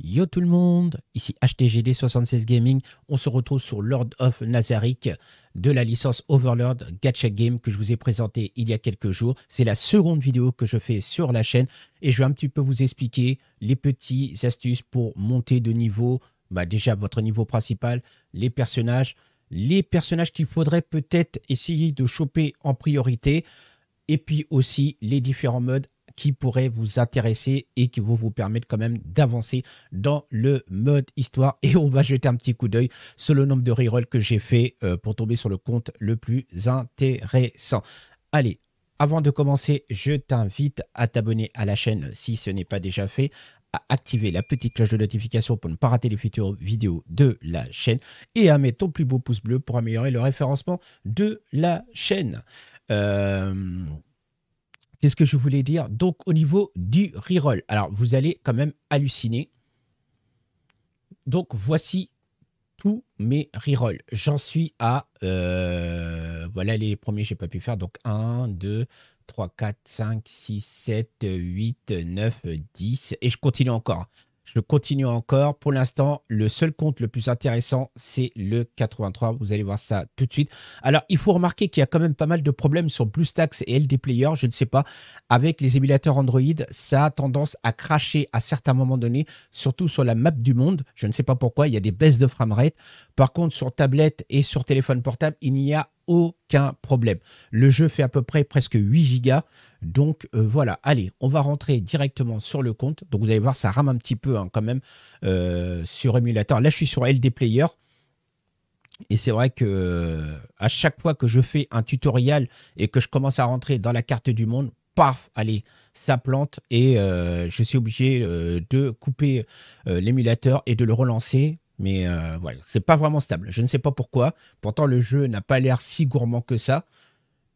Yo tout le monde, ici HTGD76 Gaming, on se retrouve sur Lord of Nazarick de la licence Overlord Gacha Game que je vous ai présenté il y a quelques jours. C'est la seconde vidéo que je fais sur la chaîne et je vais un petit peu vous expliquer les petites astuces pour monter de niveau, bah, déjà votre niveau principal, les personnages, les personnages qu'il faudrait peut-être essayer de choper en priorité et puis aussi les différents modes qui pourrait vous intéresser et qui vont vous permettre quand même d'avancer dans le mode histoire. Et on va jeter un petit coup d'œil sur le nombre de rerolls que j'ai fait euh, pour tomber sur le compte le plus intéressant. Allez, avant de commencer, je t'invite à t'abonner à la chaîne si ce n'est pas déjà fait, à activer la petite cloche de notification pour ne pas rater les futures vidéos de la chaîne et à mettre ton plus beau pouce bleu pour améliorer le référencement de la chaîne. Euh, Qu'est-ce que je voulais dire Donc, au niveau du reroll, alors vous allez quand même halluciner. Donc, voici tous mes rerolls. J'en suis à. Euh, voilà les premiers je n'ai pas pu faire. Donc 1, 2, 3, 4, 5, 6, 7, 8, 9, 10. Et je continue encore. Je continue encore. Pour l'instant, le seul compte le plus intéressant, c'est le 83. Vous allez voir ça tout de suite. Alors, il faut remarquer qu'il y a quand même pas mal de problèmes sur BlueStacks et LD Player. Je ne sais pas. Avec les émulateurs Android, ça a tendance à cracher à certains moments donnés, surtout sur la map du monde. Je ne sais pas pourquoi. Il y a des baisses de framerate. Par contre, sur tablette et sur téléphone portable, il n'y a aucun problème. Le jeu fait à peu près presque 8 gigas. Donc euh, voilà, allez, on va rentrer directement sur le compte. Donc vous allez voir, ça rame un petit peu hein, quand même euh, sur émulateur. Là, je suis sur LD Player. Et c'est vrai que euh, à chaque fois que je fais un tutoriel et que je commence à rentrer dans la carte du monde, paf, allez, ça plante et je suis obligé de couper l'émulateur et de le relancer mais euh, voilà, c'est pas vraiment stable. Je ne sais pas pourquoi. Pourtant, le jeu n'a pas l'air si gourmand que ça.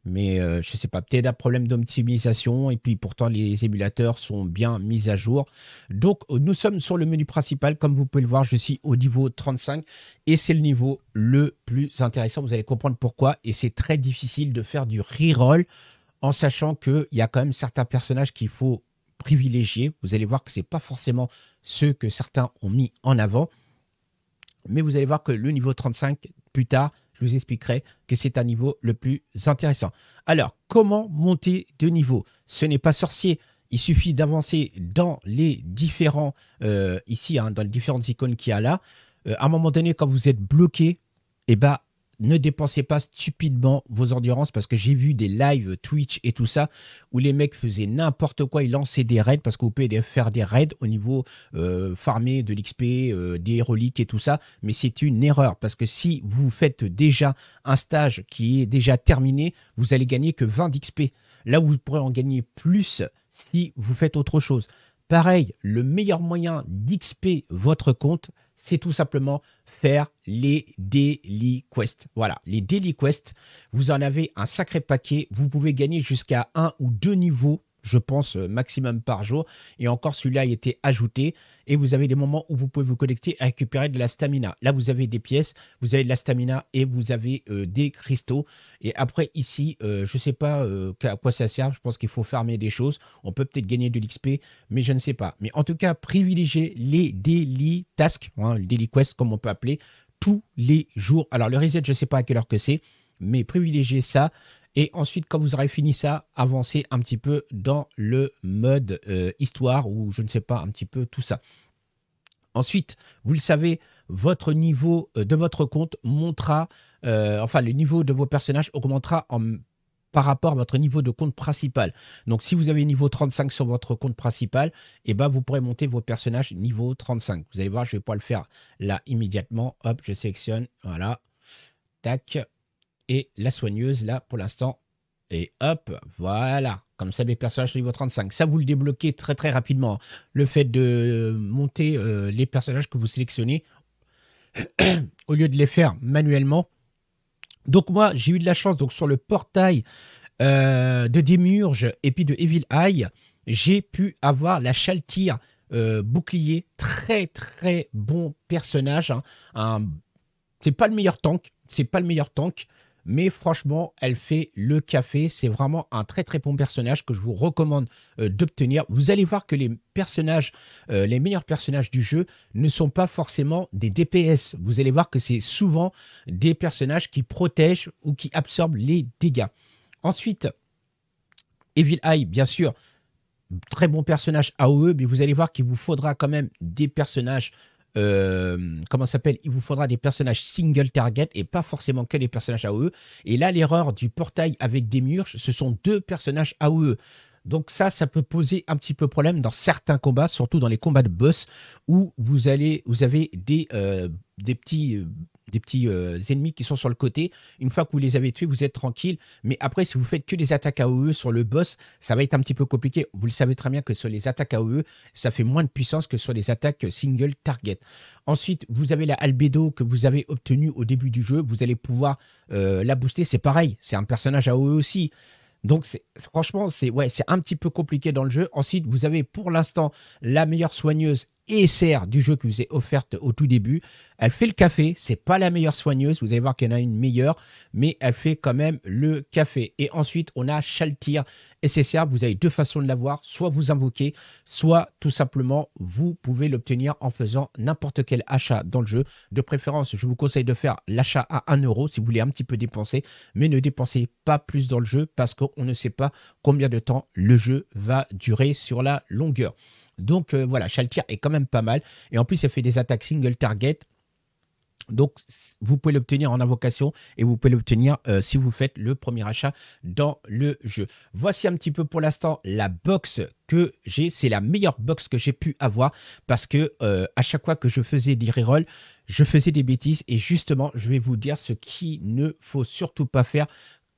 Mais euh, je ne sais pas, peut-être un problème d'optimisation. Et puis pourtant, les émulateurs sont bien mis à jour. Donc, euh, nous sommes sur le menu principal. Comme vous pouvez le voir, je suis au niveau 35. Et c'est le niveau le plus intéressant. Vous allez comprendre pourquoi. Et c'est très difficile de faire du reroll en sachant qu'il y a quand même certains personnages qu'il faut privilégier. Vous allez voir que ce n'est pas forcément ceux que certains ont mis en avant. Mais vous allez voir que le niveau 35, plus tard, je vous expliquerai que c'est un niveau le plus intéressant. Alors, comment monter de niveau Ce n'est pas sorcier. Il suffit d'avancer dans les différents, euh, ici, hein, dans les différentes icônes qu'il y a là. Euh, à un moment donné, quand vous êtes bloqué, eh bien ne dépensez pas stupidement vos endurances parce que j'ai vu des lives Twitch et tout ça où les mecs faisaient n'importe quoi, ils lançaient des raids parce que vous pouvez faire des raids au niveau euh, farmé de l'XP, euh, des reliques et tout ça, mais c'est une erreur parce que si vous faites déjà un stage qui est déjà terminé, vous allez gagner que 20 d'XP. Là, vous pourrez en gagner plus si vous faites autre chose. Pareil, le meilleur moyen d'XP votre compte, c'est tout simplement faire les daily quests. Voilà, les daily quests, vous en avez un sacré paquet. Vous pouvez gagner jusqu'à un ou deux niveaux je pense, euh, maximum par jour. Et encore, celui-là a été ajouté. Et vous avez des moments où vous pouvez vous connecter et récupérer de la stamina. Là, vous avez des pièces, vous avez de la stamina et vous avez euh, des cristaux. Et après, ici, euh, je ne sais pas à quoi ça sert. Je pense qu'il faut fermer des choses. On peut peut-être gagner de l'XP, mais je ne sais pas. Mais en tout cas, privilégiez les daily tasks, hein, daily quest, comme on peut appeler, tous les jours. Alors, le reset, je ne sais pas à quelle heure que c'est mais privilégiez ça et ensuite, quand vous aurez fini ça, avancez un petit peu dans le mode euh, histoire ou je ne sais pas, un petit peu tout ça. Ensuite, vous le savez, votre niveau euh, de votre compte montera, euh, enfin le niveau de vos personnages augmentera par rapport à votre niveau de compte principal. Donc si vous avez niveau 35 sur votre compte principal, eh ben, vous pourrez monter vos personnages niveau 35. Vous allez voir, je ne vais pas le faire là immédiatement. Hop, je sélectionne, voilà. Tac, et la soigneuse, là, pour l'instant. Et hop, voilà. Comme ça, mes personnages niveau 35. Ça, vous le débloquez très très rapidement. Hein. Le fait de monter euh, les personnages que vous sélectionnez, au lieu de les faire manuellement. Donc moi, j'ai eu de la chance. Donc sur le portail euh, de Démurge et puis de Evil Eye, j'ai pu avoir la Chaltire euh, bouclier. Très très bon personnage. Hein. C'est pas le meilleur tank. C'est pas le meilleur tank mais franchement, elle fait le café. C'est vraiment un très très bon personnage que je vous recommande euh, d'obtenir. Vous allez voir que les personnages, euh, les meilleurs personnages du jeu ne sont pas forcément des DPS. Vous allez voir que c'est souvent des personnages qui protègent ou qui absorbent les dégâts. Ensuite, Evil Eye, bien sûr, très bon personnage AOE, mais vous allez voir qu'il vous faudra quand même des personnages euh, comment comment s'appelle Il vous faudra des personnages single target et pas forcément que des personnages AOE. Et là, l'erreur du portail avec des murs, ce sont deux personnages AOE. Donc ça, ça peut poser un petit peu problème dans certains combats, surtout dans les combats de boss où vous allez, vous avez des euh, petits euh, des petits euh, ennemis qui sont sur le côté. Une fois que vous les avez tués, vous êtes tranquille. Mais après, si vous faites que des attaques AOE sur le boss, ça va être un petit peu compliqué. Vous le savez très bien que sur les attaques AOE, ça fait moins de puissance que sur les attaques single target. Ensuite, vous avez la albedo que vous avez obtenue au début du jeu. Vous allez pouvoir euh, la booster. C'est pareil, c'est un personnage AOE aussi. Donc, franchement, c'est ouais, un petit peu compliqué dans le jeu. Ensuite, vous avez pour l'instant la meilleure soigneuse ESR du jeu qui vous est offerte au tout début. Elle fait le café, c'est pas la meilleure soigneuse, vous allez voir qu'il y en a une meilleure, mais elle fait quand même le café. Et ensuite, on a Chaltir SSR, vous avez deux façons de l'avoir, soit vous invoquez, soit tout simplement vous pouvez l'obtenir en faisant n'importe quel achat dans le jeu. De préférence, je vous conseille de faire l'achat à 1€, euro si vous voulez un petit peu dépenser, mais ne dépensez pas plus dans le jeu parce qu'on ne sait pas combien de temps le jeu va durer sur la longueur. Donc euh, voilà, Chaltier est quand même pas mal. Et en plus, elle fait des attaques single target. Donc, vous pouvez l'obtenir en invocation et vous pouvez l'obtenir euh, si vous faites le premier achat dans le jeu. Voici un petit peu pour l'instant la box que j'ai. C'est la meilleure box que j'ai pu avoir parce que euh, à chaque fois que je faisais des rerolls, je faisais des bêtises. Et justement, je vais vous dire ce qu'il ne faut surtout pas faire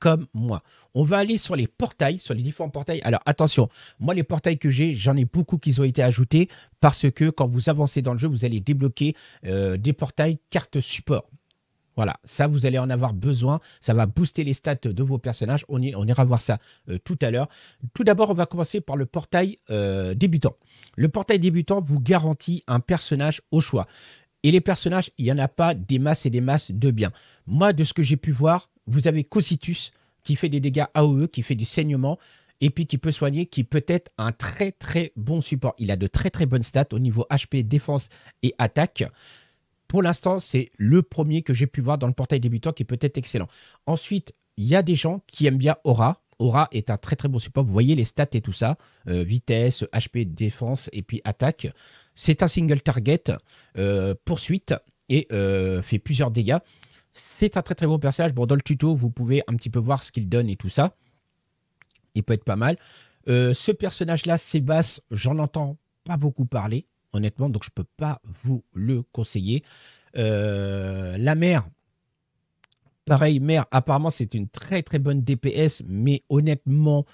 comme moi. On va aller sur les portails, sur les différents portails. Alors attention, moi les portails que j'ai, j'en ai beaucoup qui ont été ajoutés parce que quand vous avancez dans le jeu, vous allez débloquer euh, des portails cartes support. Voilà, ça vous allez en avoir besoin, ça va booster les stats de vos personnages, on, on ira voir ça euh, tout à l'heure. Tout d'abord, on va commencer par le portail euh, débutant. Le portail débutant vous garantit un personnage au choix. Et les personnages, il n'y en a pas des masses et des masses de bien. Moi, de ce que j'ai pu voir, vous avez Cositus qui fait des dégâts AOE, qui fait du saignement, et puis qui peut soigner, qui peut être un très très bon support. Il a de très très bonnes stats au niveau HP, défense et attaque. Pour l'instant, c'est le premier que j'ai pu voir dans le portail débutant qui peut être excellent. Ensuite, il y a des gens qui aiment bien Aura. Aura est un très très bon support. Vous voyez les stats et tout ça. Euh, vitesse, HP, défense et puis attaque. C'est un single target, euh, poursuite et euh, fait plusieurs dégâts. C'est un très très beau personnage. Bon, dans le tuto, vous pouvez un petit peu voir ce qu'il donne et tout ça. Il peut être pas mal. Euh, ce personnage-là, Sébastien, j'en entends pas beaucoup parler, honnêtement, donc je ne peux pas vous le conseiller. la mère, pareil, mère, apparemment c'est une très très bonne DPS, mais honnêtement,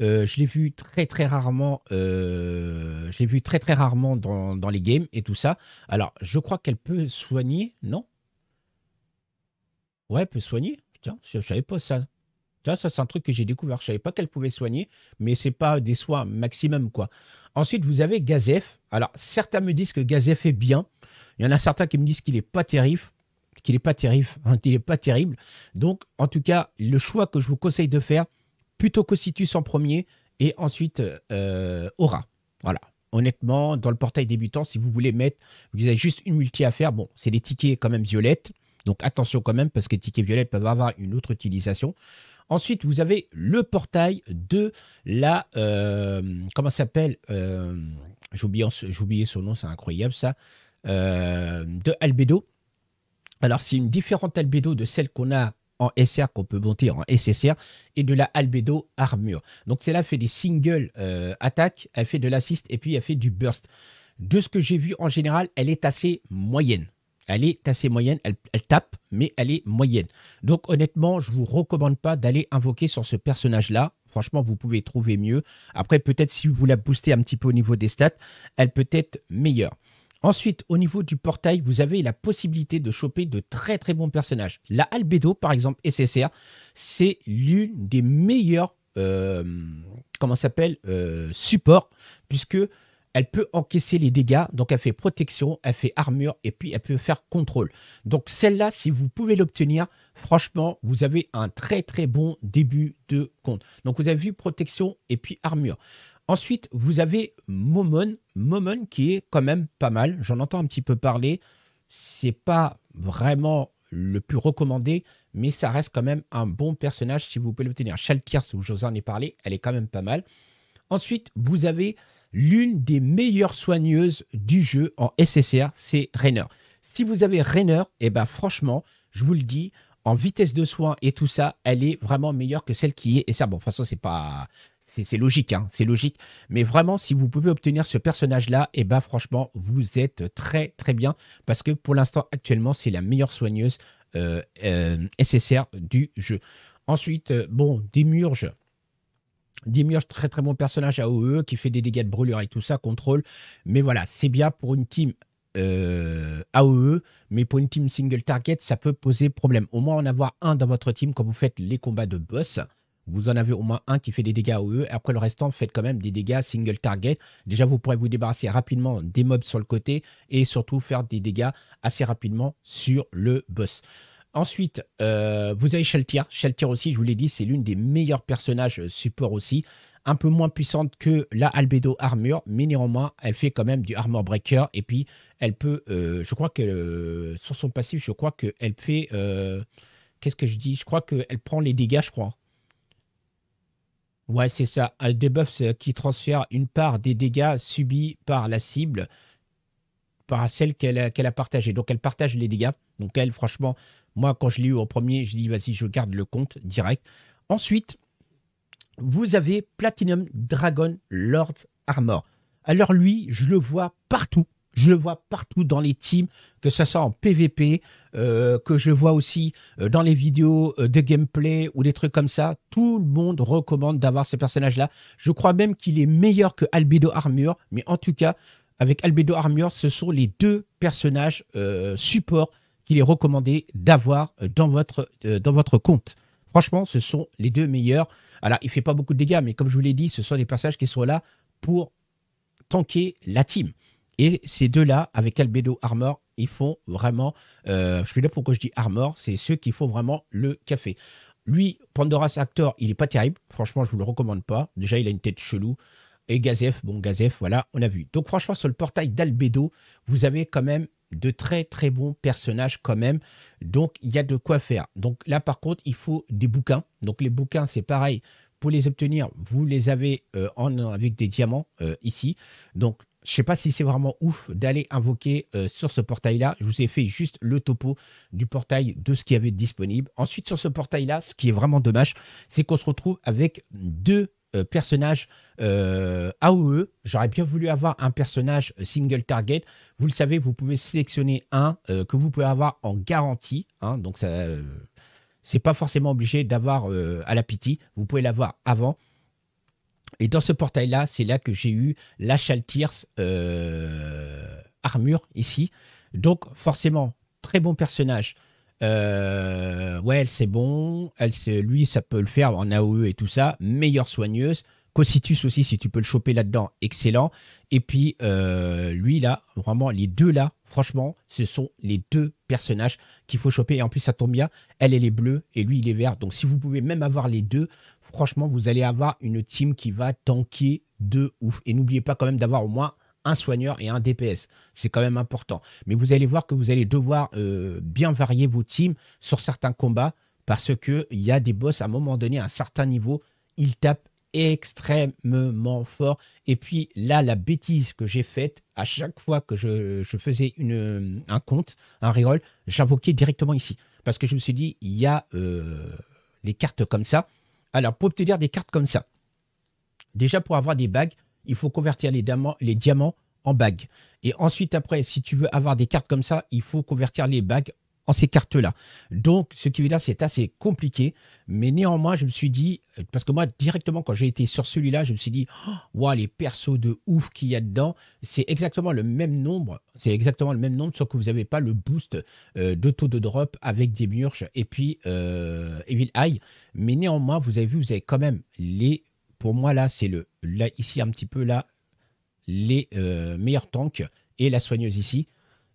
euh, je l'ai vu très très rarement. Euh, vu très très rarement dans, dans, les games et tout ça. Alors, je crois qu'elle peut soigner, non Ouais, elle peut soigner. Tiens, je, ne savais pas ça. Tiens, ça c'est un truc que j'ai découvert. Je savais pas qu'elle pouvait soigner, mais c'est pas des soins maximum quoi. Ensuite, vous avez Gazef. Alors, certains me disent que Gazef est bien. Il y en a certains qui me disent qu'il est pas terrible qu'il n'est pas terrible, hein, qu'il n'est pas terrible. Donc, en tout cas, le choix que je vous conseille de faire, plutôt Cositus en premier et ensuite euh, euh, Aura. Voilà. Honnêtement, dans le portail débutant, si vous voulez mettre, vous avez juste une multi à faire. Bon, c'est les tickets quand même violettes. Donc attention quand même parce que les tickets violettes peuvent avoir une autre utilisation. Ensuite, vous avez le portail de la... Euh, comment ça s'appelle euh, oublié son nom, c'est incroyable ça. de Albedo. Alors, c'est une différente Albedo de celle qu'on a en SR qu'on peut monter en SSR et de la Albedo Armure. Donc celle-là fait des single euh, attaques, elle fait de l'assist et puis elle fait du burst. De ce que j'ai vu en général, elle est assez moyenne. Elle est assez moyenne, elle, elle tape, mais elle est moyenne. Donc honnêtement, je ne vous recommande pas d'aller invoquer sur ce personnage-là. Franchement, vous pouvez trouver mieux. Après, peut-être si vous la boostez un petit peu au niveau des stats, elle peut être meilleure. Ensuite, au niveau du portail, vous avez la possibilité de choper de très très bons personnages. La Albedo, par exemple, SSR, c'est l'une des meilleures, euh, comment s'appelle, euh, supports, puisque elle peut encaisser les dégâts, donc elle fait protection, elle fait armure et puis elle peut faire contrôle. Donc celle-là, si vous pouvez l'obtenir, franchement, vous avez un très très bon début de compte. Donc vous avez vu protection et puis armure. Ensuite, vous avez Momon. Momon qui est quand même pas mal. J'en entends un petit peu parler. C'est pas vraiment le plus recommandé, mais ça reste quand même un bon personnage si vous pouvez l'obtenir. Shalkirs, où j'en ai parlé, elle est quand même pas mal. Ensuite, vous avez l'une des meilleures soigneuses du jeu en SSR, c'est Rainer. Si vous avez Rainer, eh ben franchement, je vous le dis, en vitesse de soin et tout ça, elle est vraiment meilleure que celle qui est. Et ça, bon, de toute façon, c'est pas, c'est logique, hein, c'est logique. Mais vraiment, si vous pouvez obtenir ce personnage-là, et eh ben, franchement, vous êtes très très bien. Parce que pour l'instant, actuellement, c'est la meilleure soigneuse euh, euh, SSR du jeu. Ensuite, euh, bon, Démurge. Dimurge, très très bon personnage à AOE qui fait des dégâts de brûlure et tout ça, contrôle. Mais voilà, c'est bien pour une team euh, AOE, mais pour une team single target, ça peut poser problème. Au moins en avoir un dans votre team quand vous faites les combats de boss vous en avez au moins un qui fait des dégâts au eux. Après le restant, faites quand même des dégâts single target. Déjà, vous pourrez vous débarrasser rapidement des mobs sur le côté et surtout faire des dégâts assez rapidement sur le boss. Ensuite, euh, vous avez Sheltier. Sheltier aussi, je vous l'ai dit, c'est l'une des meilleurs personnages support aussi. Un peu moins puissante que la Albedo Armure, mais néanmoins, elle fait quand même du Armor Breaker. Et puis, elle peut, euh, je crois que euh, sur son passif, je crois qu'elle fait... Qu'est-ce que je dis Je crois qu'elle prend les dégâts, je crois. Ouais, c'est ça. Un debuff qui transfère une part des dégâts subis par la cible, par celle qu'elle a, a partagée. Donc elle partage les dégâts. Donc elle, franchement, moi, quand je l'ai eu au premier, je dis vas-y, je garde le compte direct. Ensuite, vous avez Platinum Dragon Lord Armor. Alors lui, je le vois partout. Je le vois partout dans les teams, que ce soit en PVP, euh, que je vois aussi euh, dans les vidéos euh, de gameplay ou des trucs comme ça. Tout le monde recommande d'avoir ce personnage-là. Je crois même qu'il est meilleur que Albedo Armure, mais en tout cas, avec Albedo Armure, ce sont les deux personnages support qu'il est recommandé d'avoir dans votre, dans votre compte. Franchement, ce sont les deux meilleurs. Alors, il fait pas beaucoup de dégâts, mais comme je vous l'ai dit, ce sont des personnages qui sont là pour tanker la team. Et ces deux-là, avec Albedo Armor, ils font vraiment, euh, je suis là pourquoi je dis Armor, c'est ceux qui font vraiment le café. Lui, Pandora's Actor, il n'est pas terrible. Franchement, je ne vous le recommande pas. Déjà, il a une tête chelou. Et Gazef, bon, Gazef, voilà, on a vu. Donc, franchement, sur le portail d'Albedo, vous avez quand même de très très bons personnages quand même. Donc il y a de quoi faire. Donc là par contre il faut des bouquins. Donc les bouquins c'est pareil. Pour les obtenir, vous les avez euh, en, avec des diamants euh, ici. Donc je sais pas si c'est vraiment ouf d'aller invoquer euh, sur ce portail-là. Je vous ai fait juste le topo du portail de ce qu'il y avait disponible. Ensuite, sur ce portail-là, ce qui est vraiment dommage, c'est qu'on se retrouve avec deux euh, personnages euh, AOE. J'aurais bien voulu avoir un personnage single target. Vous le savez, vous pouvez sélectionner un que vous pouvez avoir en garantie. Hein. donc, ça, c'est pas forcément obligé d'avoir à la pitié. Vous pouvez l'avoir avant. Et dans ce portail-là, c'est là que j'ai eu la Chaltiers euh, armure ici. Donc forcément, très bon personnage. Euh, ouais, elle c'est bon. Elle, lui, ça peut le faire en AOE et tout ça. Meilleure soigneuse. Positus aussi, si tu peux le choper là-dedans, excellent. Et puis, euh, lui là, vraiment, les deux là, franchement, ce sont les deux personnages qu'il faut choper. Et en plus, ça tombe bien, elle, elle est bleue et lui, il est vert. Donc, si vous pouvez même avoir les deux, franchement, vous allez avoir une team qui va tanker de ouf. Et n'oubliez pas quand même d'avoir au moins un soigneur et un DPS. C'est quand même important. Mais vous allez voir que vous allez devoir euh, bien varier vos teams sur certains combats parce qu'il y a des boss à un moment donné, à un certain niveau, ils tapent extrêmement fort. Et puis là, la bêtise que j'ai faite, à chaque fois que je, faisais une, un compte, un reroll, j'invoquais directement ici. Parce que je me suis dit, il y a les euh, cartes comme ça. Alors, pour obtenir des cartes comme ça, déjà pour avoir des bagues, il faut convertir les, diamants, les diamants en bagues. Et ensuite, après, si tu veux avoir des cartes comme ça, il faut convertir les bagues en ces cartes-là. Donc, ce qui est là, c'est assez compliqué. Mais néanmoins, je me suis dit, euh, parce que moi, directement, quand j'ai été sur celui-là, je me suis dit, oh, waouh, les persos de ouf qu'il y a dedans, c'est exactement le même nombre. C'est exactement le même nombre, sauf que vous n'avez pas le boost euh, de taux de drop avec des murches et puis euh, Evil Eye. Mais néanmoins, vous avez vu, vous avez quand même les. Pour moi, là, c'est le. Là, ici, un petit peu, là, les euh, meilleurs tanks et la soigneuse ici.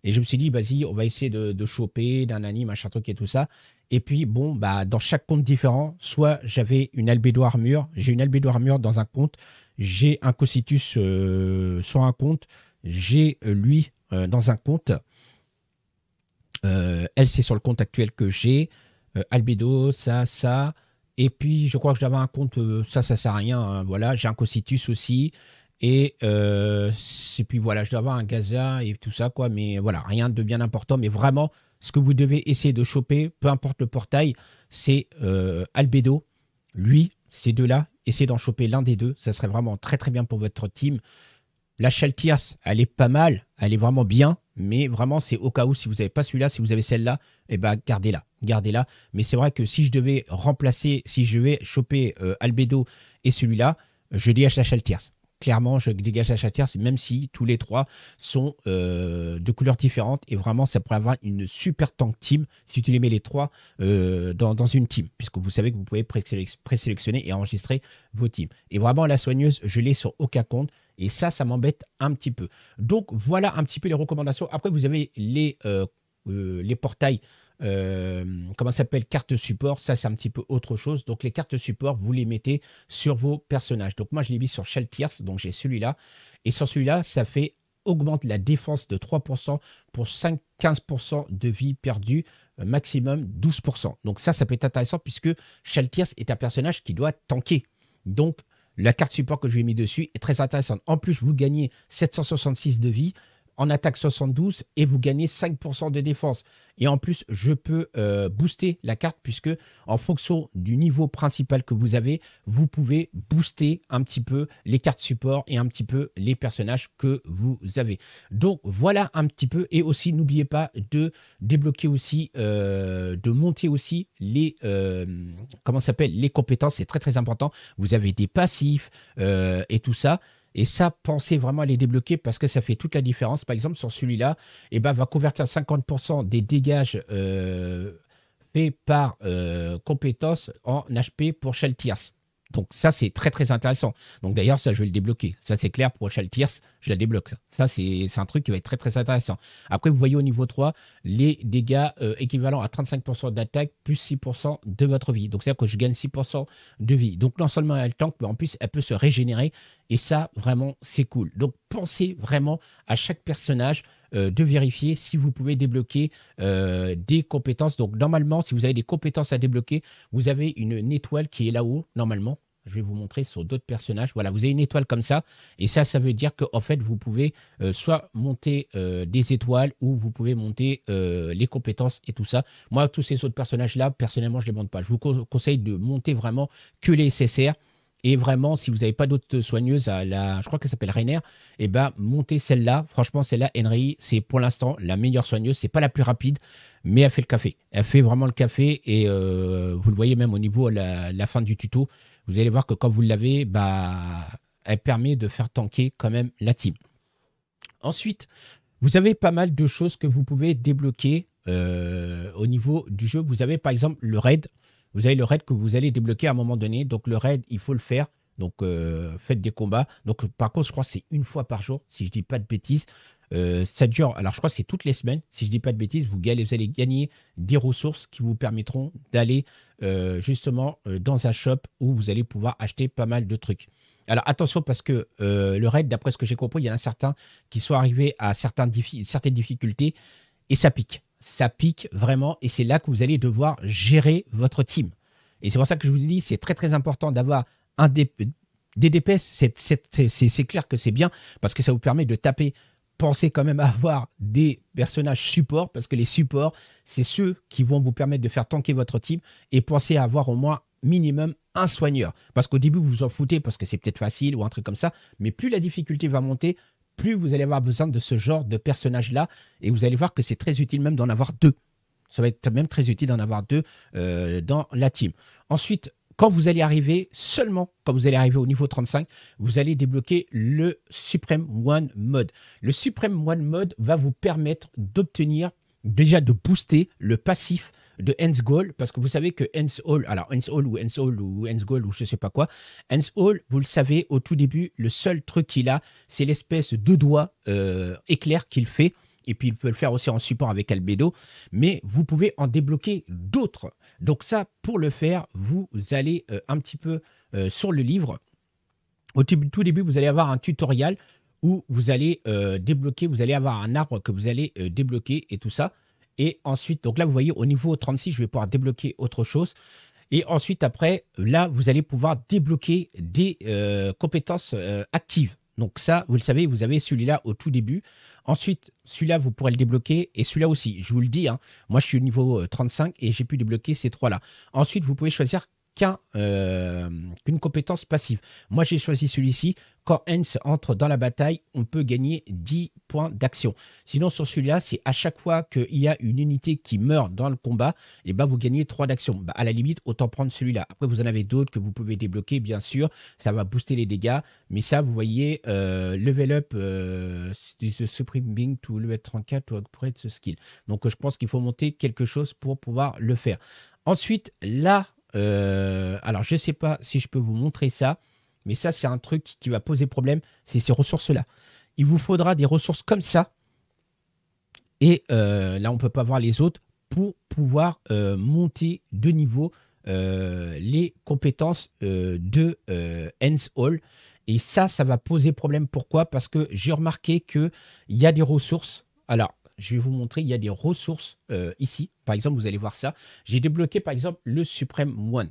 Et je me suis dit, vas-y, on va essayer de, choper d'un anime, machin truc et tout ça. Et puis, bon, bah, dans chaque compte différent, soit j'avais une albédo armure, j'ai une albédo armure dans un compte, j'ai un cositus euh, sur un compte, j'ai euh, lui euh, dans un compte. elle, c'est sur le compte actuel que j'ai. albédo, ça, ça. Et puis, je crois que j'avais un compte, ça, ça sert à rien. Hein, voilà, j'ai un cositus aussi. Et, euh, puis voilà, je dois avoir un Gaza et tout ça, quoi. Mais voilà, rien de bien important. Mais vraiment, ce que vous devez essayer de choper, peu importe le portail, c'est euh, Albedo, lui, ces deux-là. Essayez d'en choper l'un des deux. Ça serait vraiment très très bien pour votre team. La Chaltias, elle est pas mal, elle est vraiment bien, mais vraiment c'est au cas où si vous n'avez pas celui-là, si vous avez celle-là, eh ben gardez-la, gardez-la. Mais c'est vrai que si je devais remplacer, si je vais choper euh, Albedo et celui-là, je dis à la Chaltias clairement, je dégage la chatière, même si tous les trois sont euh, de couleurs différentes. Et vraiment, ça pourrait avoir une super tank team si tu les mets les trois euh, dans, une team, puisque vous savez que vous pouvez présélectionner et enregistrer vos teams. Et vraiment, la soigneuse, je l'ai sur aucun compte. Et ça, ça m'embête un petit peu. Donc, voilà un petit peu les recommandations. Après, vous avez les, euh, les portails euh, comment comment s'appelle carte support. Ça, c'est un petit peu autre chose. Donc, les cartes support, vous les mettez sur vos personnages. Donc, moi, je les mis sur Shell Donc, j'ai celui-là. Et sur celui-là, ça fait augmente la défense de 3% pour 5, 15% de vie perdue, euh, maximum 12%. Donc ça, ça peut être intéressant puisque Shaltiers est un personnage qui doit tanker. Donc la carte support que je lui ai mis dessus est très intéressante. En plus, vous gagnez 766 de vie en attaque 72 et vous gagnez 5% de défense. Et en plus, je peux euh, booster la carte puisque en fonction du niveau principal que vous avez, vous pouvez booster un petit peu les cartes support et un petit peu les personnages que vous avez. Donc voilà un petit peu. Et aussi, n'oubliez pas de débloquer aussi, euh, de monter aussi les, euh, comment s'appelle, les compétences. C'est très très important. Vous avez des passifs et tout ça. Et ça, pensez vraiment à les débloquer parce que ça fait toute la différence. Par exemple, sur celui-là, et eh ben, va convertir 50% des dégages euh, faits par euh, en HP pour Shell Donc ça, c'est très très intéressant. Donc d'ailleurs, ça, je vais le débloquer. Ça, c'est clair pour Shell je la débloque. Ça, ça c'est un truc qui va être très très intéressant. Après, vous voyez au niveau 3, les dégâts euh, équivalents à 35% d'attaque plus 6% de votre vie. Donc, c'est-à-dire que je gagne 6% de vie. Donc, non seulement elle tank, mais en plus, elle peut se régénérer. Et ça, vraiment, c'est cool. Donc, pensez vraiment à chaque personnage euh, de vérifier si vous pouvez débloquer euh, des compétences. Donc, normalement, si vous avez des compétences à débloquer, vous avez une étoile qui est là-haut, normalement. Je vais vous montrer sur d'autres personnages. Voilà, vous avez une étoile comme ça. Et ça, ça veut dire que fait, vous pouvez euh, soit monter euh, des étoiles ou vous pouvez monter euh, les compétences et tout ça. Moi, tous ces autres personnages-là, personnellement, je ne les monte pas. Je vous conseille de monter vraiment que les SSR. Et vraiment, si vous n'avez pas d'autres soigneuses, je crois qu'elle s'appelle Rainer, eh ben, montez celle-là. Franchement, celle-là, Henry, c'est pour l'instant la meilleure soigneuse. Ce n'est pas la plus rapide, mais elle fait le café. Elle fait vraiment le café et vous le voyez même au niveau à la fin du tuto vous allez voir que quand vous l'avez, bah, elle permet de faire tanker quand même la team. Ensuite, vous avez pas mal de choses que vous pouvez débloquer euh, au niveau du jeu. Vous avez par exemple le raid. Vous avez le raid que vous allez débloquer à un moment donné. Donc le raid, il faut le faire. Donc euh, faites des combats. Donc par contre, je crois que c'est une fois par jour, si je ne dis pas de bêtises. Euh, ça dure, alors je crois que c'est toutes les semaines, si je ne dis pas de bêtises, vous, allez gagner des ressources qui vous permettront d'aller euh, justement euh, dans un shop où vous allez pouvoir acheter pas mal de trucs. Alors attention parce que le raid, d'après ce que j'ai compris, il y en a certains qui sont arrivés à certaines difficultés et ça pique. Ça pique vraiment et c'est là que vous allez devoir gérer votre team. Et c'est pour ça que je vous dis, c'est très très important d'avoir un Des DPS, c'est clair que c'est bien parce que ça vous permet de taper pensez quand même à avoir des personnages supports, parce que les supports, c'est ceux qui vont vous permettre de faire tanker votre team, et pensez à avoir au moins minimum un soigneur. Parce qu'au début, vous vous en foutez, parce que c'est peut-être facile ou un truc comme ça, mais plus la difficulté va monter, plus vous allez avoir besoin de ce genre de personnages là et vous allez voir que c'est très utile même d'en avoir deux. Ça va être même très utile d'en avoir deux euh, dans la team. Ensuite, quand vous allez arriver, seulement quand vous allez arriver au niveau 35, vous allez débloquer le Supreme One Mode. Le Supreme One Mode va vous permettre d'obtenir, déjà de booster le passif de Hens Gold, parce que vous savez que Hens Hall, alors Hens Hall ou Hens Hall ou Hens Goal ou je sais pas quoi, Hens Hall, vous le savez, au tout début, le seul truc qu'il a, c'est l'espèce de doigt euh, éclair qu'il fait et puis il peut le faire aussi en support avec Albedo, mais vous pouvez en débloquer d'autres. Donc ça, pour le faire, vous allez euh, un petit peu euh, sur le livre. Au tout début, vous allez avoir un tutoriel où vous allez euh, débloquer, vous allez avoir un arbre que vous allez débloquer et tout ça. Et ensuite, donc là, vous voyez, au niveau 36, je vais pouvoir débloquer autre chose. Et ensuite, après, là, vous allez pouvoir débloquer des compétences actives. Donc ça, vous le savez, vous avez celui-là au tout début. Ensuite, celui-là, vous pourrez le débloquer et celui-là aussi. Je vous le dis, hein. moi je suis au niveau 35 euh, et j'ai pu débloquer ces trois-là. Ensuite, vous pouvez choisir euh, qu'une compétence passive. Moi, j'ai choisi celui-ci. Quand Hens entre dans la bataille, on peut gagner 10 points d'action. Sinon, sur celui-là, c'est à chaque fois qu'il y a une unité qui meurt dans le combat, et eh ben vous gagnez 3 d'action. Bah, à la limite, autant prendre celui-là. Après, vous en avez d'autres que vous pouvez débloquer, bien sûr. Ça va booster les dégâts. Mais ça, vous voyez, euh, level up, euh, the supreme to level 34 to de ce skill. Donc, je pense qu'il faut monter quelque chose pour pouvoir le faire. Ensuite, là euh, alors, je ne sais pas si je peux vous montrer ça, mais ça, c'est un truc qui va poser problème, c'est ces ressources-là. Il vous faudra des ressources comme ça. Et euh, là, on ne peut pas voir les autres pour pouvoir euh, monter de niveau les compétences de Hans Hall. Et ça, ça va poser problème. Pourquoi Parce que j'ai remarqué qu'il y a des ressources. Alors, je vais vous montrer, il y a des ressources ici par exemple, vous allez voir ça. J'ai débloqué, par exemple, le Supreme One.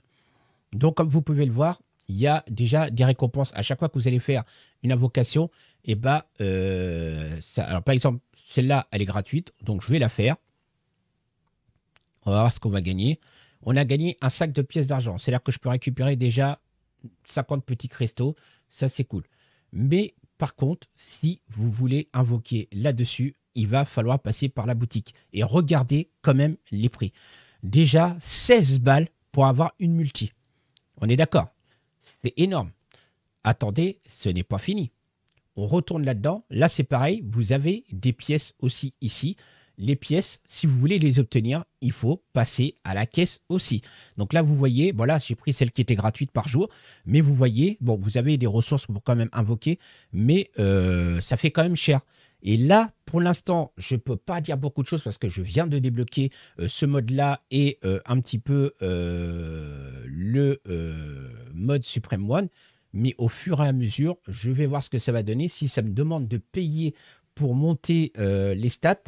Donc, comme vous pouvez le voir, il y a déjà des récompenses. À chaque fois que vous allez faire une invocation, et eh ben, euh, alors par exemple, celle-là, elle est gratuite. Donc, je vais la faire. On va voir ce qu'on va gagner. On a gagné un sac de pièces d'argent. cest là que je peux récupérer déjà 50 petits cristaux. Ça, c'est cool. Mais par contre, si vous voulez invoquer là-dessus, il va falloir passer par la boutique. Et regarder quand même les prix. Déjà 16 balles pour avoir une multi. On est d'accord C'est énorme. Attendez, ce n'est pas fini. On retourne là-dedans. Là, c'est pareil. Vous avez des pièces aussi ici. Les pièces, si vous voulez les obtenir, il faut passer à la caisse aussi. Donc là, vous voyez, voilà, j'ai pris celle qui était gratuite par jour, mais vous voyez, bon, vous avez des ressources pour quand même invoquer, mais euh, ça fait quand même cher. Et là, pour l'instant, je ne peux pas dire beaucoup de choses parce que je viens de débloquer euh, ce mode-là et euh, un petit peu euh, le mode Supreme One. Mais au fur et à mesure, je vais voir ce que ça va donner. Si ça me demande de payer pour monter les stats,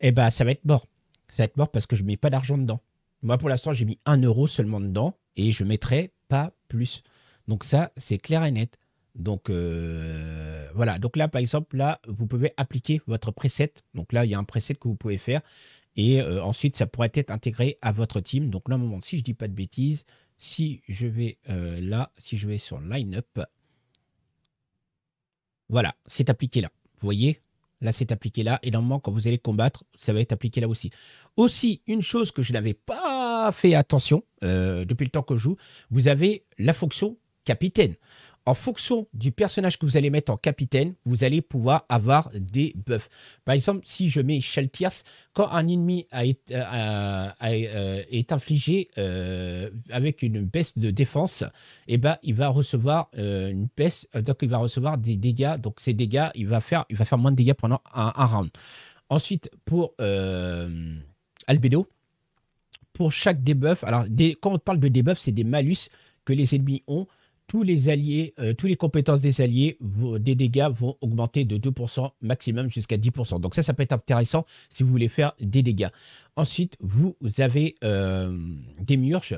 eh ben, ça va être mort. Ça va être mort parce que je ne mets pas d'argent dedans. Moi, pour l'instant, j'ai mis 1 euro seulement dedans et je ne mettrai pas plus. Donc ça, c'est clair et net. Donc euh, voilà, donc là par exemple, là vous pouvez appliquer votre preset. Donc là il y a un preset que vous pouvez faire et euh, ensuite ça pourrait être intégré à votre team. Donc là, moment, si je dis pas de bêtises, si je vais euh, là, si je vais sur lineup, voilà, c'est appliqué là. Vous voyez, là c'est appliqué là et normalement quand vous allez combattre, ça va être appliqué là aussi. Aussi, une chose que je n'avais pas fait attention depuis le temps que je joue, vous avez la fonction capitaine en fonction du personnage que vous allez mettre en capitaine, vous allez pouvoir avoir des buffs. Par exemple, si je mets Shaltias, quand un ennemi a euh, euh, est, infligé euh, avec une baisse de défense, eh ben, il va recevoir une baisse, donc il va recevoir des dégâts. Donc ces dégâts, il va faire, il va faire moins de dégâts pendant un, round. Ensuite, pour Albedo, pour chaque debuff, alors quand on parle de debuff, c'est des malus que les ennemis ont tous les alliés, euh, toutes les compétences des alliés, des dégâts vont augmenter de 2% maximum jusqu'à 10%. Donc ça, ça peut être intéressant si vous voulez faire des dégâts. Ensuite, vous avez euh, des murches.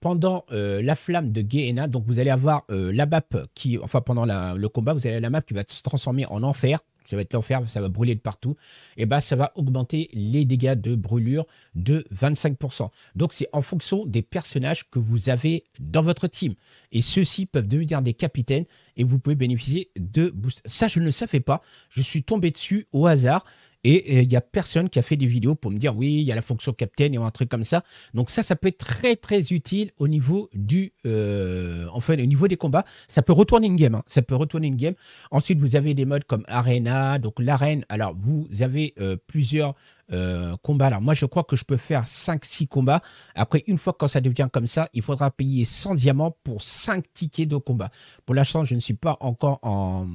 Pendant euh, la flamme de Gehenna, donc vous allez avoir la map qui, enfin pendant le combat, vous allez avoir la map qui va se transformer en enfer ça va être l'enfer, ça va brûler de partout, et eh ben ça va augmenter les dégâts de brûlure de 25%. Donc c'est en fonction des personnages que vous avez dans votre team. Et ceux-ci peuvent devenir des capitaines et vous pouvez bénéficier de boosts. Ça, je ne le savais pas, je suis tombé dessus au hasard et il n'y a personne qui a fait des vidéos pour me dire oui, il y a la fonction Captain et un truc comme ça. Donc ça, ça peut être très très utile au niveau du, euh, enfin au niveau des combats. Ça peut retourner une game. Hein. Ça peut retourner une game. Ensuite, vous avez des modes comme Arena. Donc l'arène. Alors vous avez euh, plusieurs euh, combats. Alors moi, je crois que je peux faire 5-6 combats. Après, une fois quand ça devient comme ça, il faudra payer 100 diamants pour 5 tickets de combat. Pour l'instant, je ne suis pas encore en,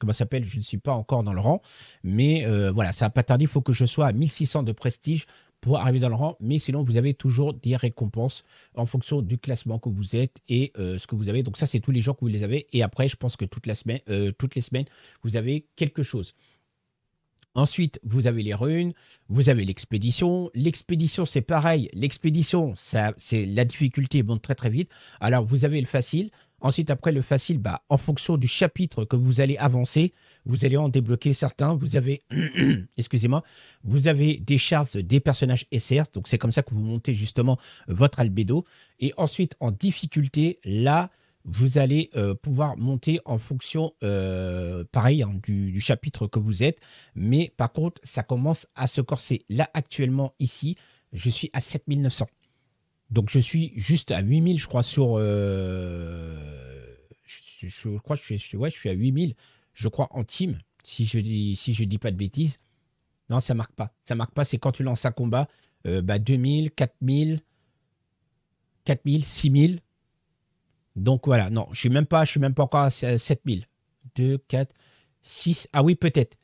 comment s'appelle Je ne suis pas encore dans le rang, mais euh, voilà, ça n'a pas tardé. Il faut que je sois à 1600 de prestige pour arriver dans le rang, mais sinon vous avez toujours des récompenses en fonction du classement que vous êtes et euh, ce que vous avez. Donc ça, c'est tous les jours que vous les avez. Et après, je pense que euh, toutes les semaines, vous avez quelque chose. Ensuite, vous avez les runes, vous avez l'expédition. L'expédition, c'est pareil. L'expédition, ça, c'est la difficulté monte très très vite. Alors, vous avez le facile. Ensuite, après le facile, bah, en fonction du chapitre que vous allez avancer, vous allez en débloquer certains. Vous avez, excusez-moi, vous avez des charts des personnages SR. Donc, c'est comme ça que vous montez justement euh, votre albédo. Et ensuite, en difficulté, là, vous allez euh, pouvoir monter en fonction, euh, pareil, hein, du, du, chapitre que vous êtes. Mais par contre, ça commence à se corser. Là, actuellement, ici, je suis à 7900. Donc je suis juste à 8000, je crois, sur... Euh, je, crois je suis, ouais, je suis à 8000, je crois, en team, si je dis, si je dis pas de bêtises. Non, ça marque pas. Ça marque pas, c'est quand tu lances un combat, 2000, 4000, 4000, 6000. Donc voilà, non, je ne suis, suis même pas encore à 7000. 2, 4, 6, ah oui, peut-être.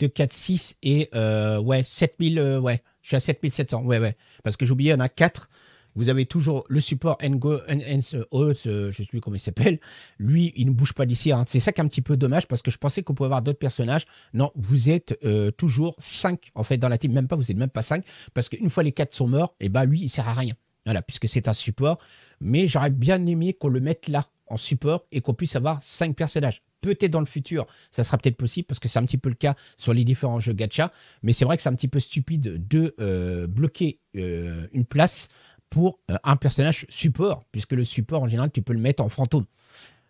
2, 4, 6 et euh, ouais, 7000, euh, ouais, je suis à 7700, ouais, ouais. Parce que oublié, il y en a 4 vous avez toujours le support Ngo, e, je sais plus comment il s'appelle. Lui, il ne bouge pas d'ici. Hein. C'est ça qui est un petit peu dommage parce que je pensais qu'on pouvait avoir d'autres personnages. Non, vous êtes euh, toujours 5 en fait dans la team. Même pas, vous n'êtes même pas 5 parce qu'une fois les 4 sont morts, et eh ben, lui, il sert à rien. Voilà, puisque c'est un support. Mais j'aurais bien aimé qu'on le mette là en support et qu'on puisse avoir cinq personnages. Peut-être dans le futur, ça sera peut-être possible parce que c'est un petit peu le cas sur les différents jeux gacha. Mais c'est vrai que c'est un petit peu stupide de euh, bloquer euh, une place pour euh, un personnage support, puisque le support, en général, tu peux le mettre en fantôme.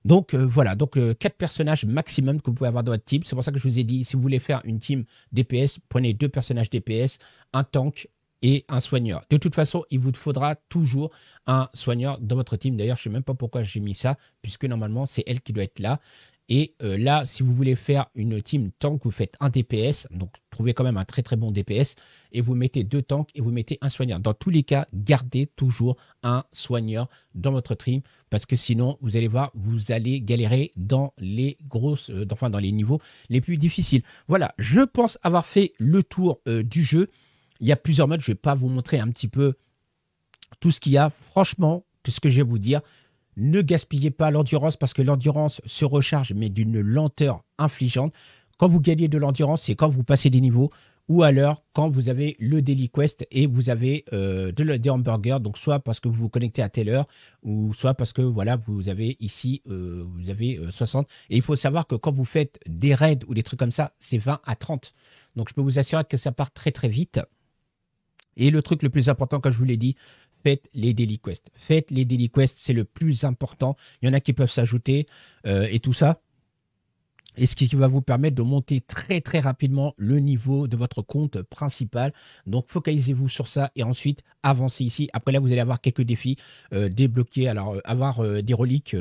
Donc euh, voilà, donc quatre 4 personnages maximum que vous pouvez avoir dans votre team. C'est pour ça que je vous ai dit, si vous voulez faire une team DPS, prenez deux personnages DPS, un tank et un soigneur. De toute façon, il vous faudra toujours un soigneur dans votre team. D'ailleurs, je ne sais même pas pourquoi j'ai mis ça, puisque normalement, c'est elle qui doit être là. Et euh, là, si vous voulez faire une team tank, vous faites un DPS. Donc, trouvez quand même un très très bon DPS. Et vous mettez deux tanks et vous mettez un soigneur. Dans tous les cas, gardez toujours un soigneur dans votre team. Parce que sinon, vous allez voir, vous allez galérer dans les grosses, euh, enfin dans les niveaux les plus difficiles. Voilà, je pense avoir fait le tour euh, du jeu. Il y a plusieurs modes. Je ne vais pas vous montrer un petit peu tout ce qu'il y a. Franchement, tout ce que je vais vous dire. Ne gaspillez pas l'endurance parce que l'endurance se recharge, mais d'une lenteur infligeante. Quand vous gagnez de l'endurance, c'est quand vous passez des niveaux ou alors quand vous avez le Daily Quest et vous avez euh, de, des hamburgers, donc soit parce que vous vous connectez à telle heure, ou soit parce que voilà, vous avez ici, euh, vous avez 60. Euh, et il faut savoir que quand vous faites des raids ou des trucs comme ça, c'est 20 à 30. Donc je peux vous assurer que ça part très très vite. Et le truc le plus important, comme je vous l'ai dit, faites les daily quests. Faites les daily quests, c'est le plus important. Il y en a qui peuvent s'ajouter euh, et tout ça. Et ce qui va vous permettre de monter très très rapidement le niveau de votre compte principal. Donc focalisez-vous sur ça et ensuite avancez ici. Après là, vous allez avoir quelques défis euh, débloqués. Alors euh, avoir des reliques,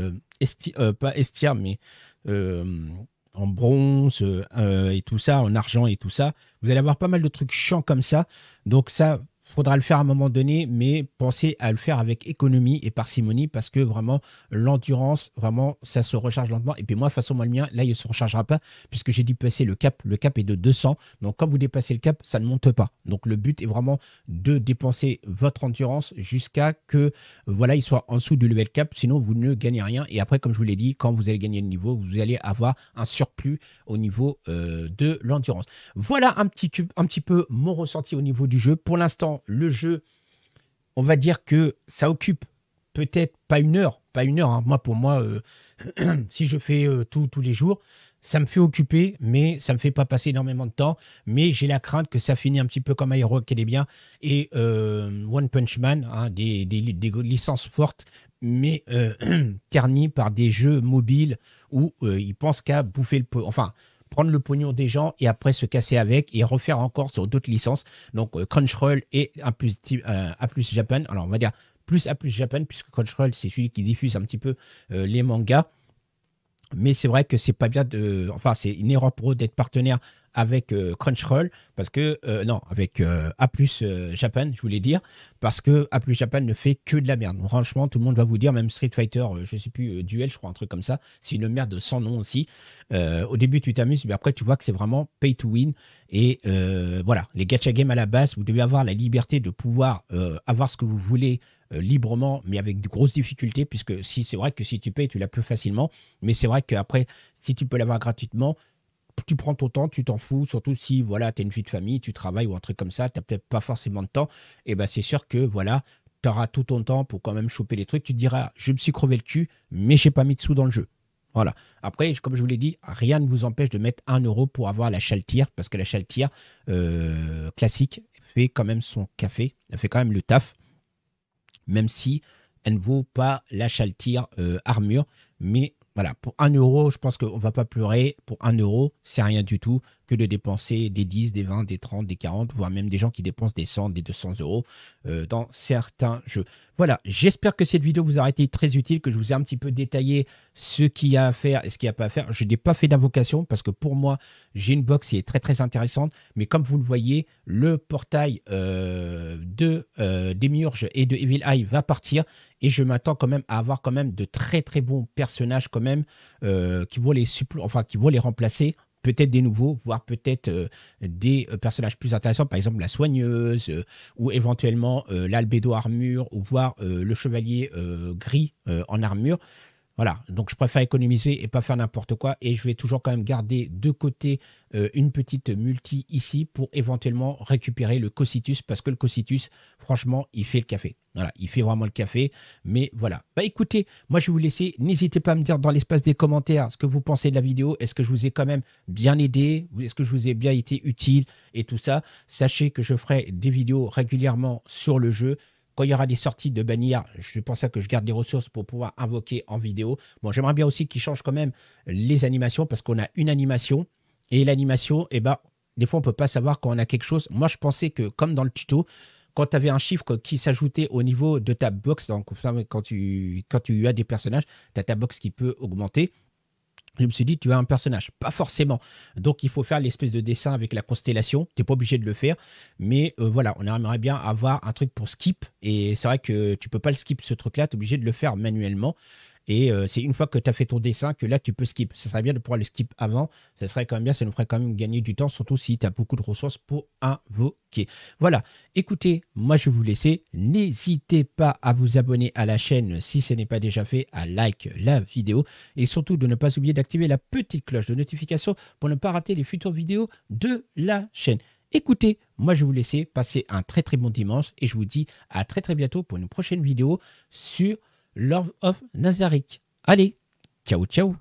pas estia, mais en bronze et tout ça, en argent et tout ça. Vous allez avoir pas mal de trucs chiants comme ça. Donc ça, faudra le faire à un moment donné, mais pensez à le faire avec économie et parcimonie parce que vraiment, l'endurance, vraiment, ça se recharge lentement. Et puis moi, façon moi, le mien, là, il ne se rechargera pas puisque j'ai dépassé le cap. Le cap est de 200. Donc, quand vous dépassez le cap, ça ne monte pas. Donc, le but est vraiment de dépenser votre endurance jusqu'à que, voilà, il soit en dessous du level cap. Sinon, vous ne gagnez rien. Et après, comme je vous l'ai dit, quand vous allez gagner le niveau, vous allez avoir un surplus au niveau euh, de l'endurance. Voilà un petit, un petit peu mon ressenti au niveau du jeu. Pour l'instant, le jeu, on va dire que ça occupe peut-être pas une heure, pas une heure. Hein. Moi, pour moi, euh, si je fais euh, tout tous les jours, ça me fait occuper, mais ça me fait pas passer énormément de temps. Mais j'ai la crainte que ça finisse un petit peu comme est bien, et euh, One Punch Man, hein, des, licences fortes, mais ternies par des jeux mobiles où ils pensent qu'à bouffer le. Enfin, prendre le pognon des gens et après se casser avec et refaire encore sur d'autres licences. Donc Crunchroll Crunchyroll et A+, euh, Japan. Alors on va dire plus A+, Japan puisque Crunchyroll c'est celui qui diffuse un petit peu euh, les mangas. Mais c'est vrai que c'est pas bien de, enfin c'est une erreur pour eux d'être partenaire avec euh, Crunch Roll, parce que euh, non avec euh, A Japan je voulais dire parce que A Japan ne fait que de la merde franchement tout le monde va vous dire même Street Fighter je sais plus duel je crois un truc comme ça c'est une merde sans nom aussi au début tu t'amuses mais après tu vois que c'est vraiment pay to win et voilà les gacha games à la base vous devez avoir la liberté de pouvoir avoir ce que vous voulez librement, mais avec de grosses difficultés, puisque si c'est vrai que si tu payes, tu l'as plus facilement, mais c'est vrai qu'après, si tu peux l'avoir gratuitement, tu prends ton temps, tu t'en fous, surtout si voilà, tu es une fille de famille, tu travailles ou un truc comme ça, tu peut-être pas forcément de temps, et eh ben c'est sûr que voilà, tu auras tout ton temps pour quand même choper les trucs. Tu te diras, je me suis crevé le cul, mais j'ai pas mis de sous dans le jeu. Voilà. Après, comme je vous l'ai dit, rien ne vous empêche de mettre 1 euro pour avoir la chale-tire, parce que la chaletière euh, classique fait quand même son café, elle fait quand même le taf, même si elle ne vaut pas la chaletière euh, armure, mais voilà, pour 1 je pense qu'on ne va pas pleurer. Pour 1 euro, c'est rien du tout que de dépenser des 10, des 20, des 30, des 40, voire même des gens qui dépensent des 100, des 200 euros euh, dans certains jeux. Voilà, j'espère que cette vidéo vous aura été très utile, que je vous ai un petit peu détaillé ce qu'il y a à faire et ce qu'il n'y a pas à faire. Je n'ai pas fait d'invocation parce que pour moi, j'ai une box qui est très très intéressante, mais comme vous le voyez, le portail euh, de euh, Demiurge et de Evil Eye va partir et je m'attends quand même à avoir quand même de très très bons personnages quand même qui vont les enfin qui vont les remplacer peut-être des nouveaux, voire peut-être euh, des euh, personnages plus intéressants, par exemple la soigneuse, euh, ou éventuellement l'albédo armure, ou voire le chevalier gris en armure. Voilà, donc je préfère économiser et pas faire n'importe quoi. Et je vais toujours quand même garder de côté euh, une petite multi ici pour éventuellement récupérer le cositus parce que le cositus, franchement, il fait le café. Voilà, il fait vraiment le café. Mais voilà. Bah écoutez, moi je vais vous laisser. N'hésitez pas à me dire dans l'espace des commentaires ce que vous pensez de la vidéo. Est-ce que je vous ai quand même bien aidé Est-ce que je vous ai bien été utile et tout ça Sachez que je ferai des vidéos régulièrement sur le jeu. Quand il y aura des sorties de bannières, je pense à que je garde des ressources pour pouvoir invoquer en vidéo. Bon, j'aimerais bien aussi qu'ils changent quand même les animations parce qu'on a une animation et l'animation, et eh ben, des fois, on ne peut pas savoir quand on a quelque chose. Moi, je pensais que, comme dans le tuto, quand tu avais un chiffre qui s'ajoutait au niveau de ta box, donc quand tu, quand tu as des personnages, tu as ta box qui peut augmenter je me suis dit, tu as un personnage. Pas forcément. Donc, il faut faire l'espèce de dessin avec la constellation. Tu n'es pas obligé de le faire. Mais euh, voilà, on aimerait bien avoir un truc pour skip. Et c'est vrai que tu peux pas le skip, ce truc-là. Tu es obligé de le faire manuellement. Et euh, c'est une fois que tu as fait ton dessin que là, tu peux skip. Ça serait bien de pouvoir le skip avant. Ça serait quand même bien, ça nous ferait quand même gagner du temps, surtout si tu as beaucoup de ressources pour invoquer. Voilà. Écoutez, moi, je vais vous laisser. N'hésitez pas à vous abonner à la chaîne si ce n'est pas déjà fait, à like la vidéo et surtout de ne pas oublier d'activer la petite cloche de notification pour ne pas rater les futures vidéos de la chaîne. Écoutez, moi je vais vous laisser passer un très très bon dimanche et je vous dis à très très bientôt pour une prochaine vidéo sur Love of Nazareth. Allez, ciao ciao